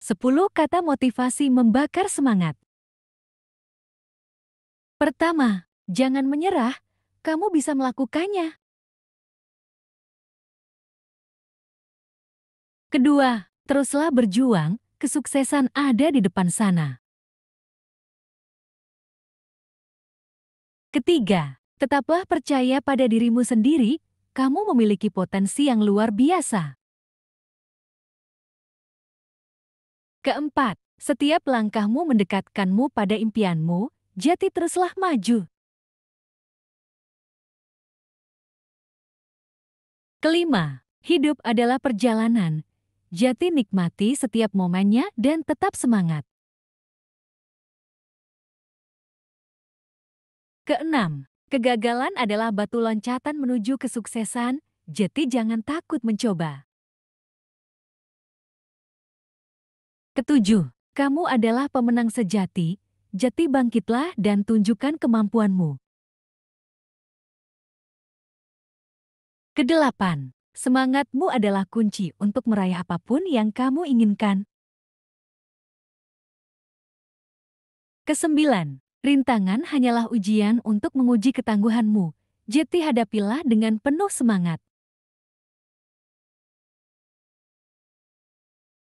10 kata motivasi membakar semangat. Pertama, jangan menyerah, kamu bisa melakukannya. Kedua, teruslah berjuang, kesuksesan ada di depan sana. Ketiga, tetaplah percaya pada dirimu sendiri, kamu memiliki potensi yang luar biasa. Keempat, setiap langkahmu mendekatkanmu pada impianmu, jati teruslah maju. Kelima, hidup adalah perjalanan. Jati nikmati setiap momennya dan tetap semangat. Keenam, kegagalan adalah batu loncatan menuju kesuksesan, jati jangan takut mencoba. Ketujuh, kamu adalah pemenang sejati, jati bangkitlah dan tunjukkan kemampuanmu. Kedelapan, semangatmu adalah kunci untuk meraih apapun yang kamu inginkan. Kesembilan, rintangan hanyalah ujian untuk menguji ketangguhanmu. Jeti hadapilah dengan penuh semangat.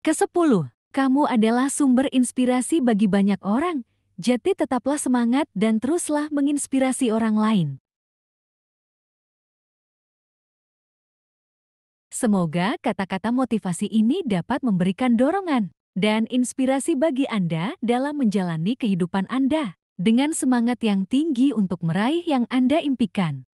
Kesepuluh, kamu adalah sumber inspirasi bagi banyak orang. Jadi tetaplah semangat dan teruslah menginspirasi orang lain. Semoga kata-kata motivasi ini dapat memberikan dorongan dan inspirasi bagi Anda dalam menjalani kehidupan Anda dengan semangat yang tinggi untuk meraih yang Anda impikan.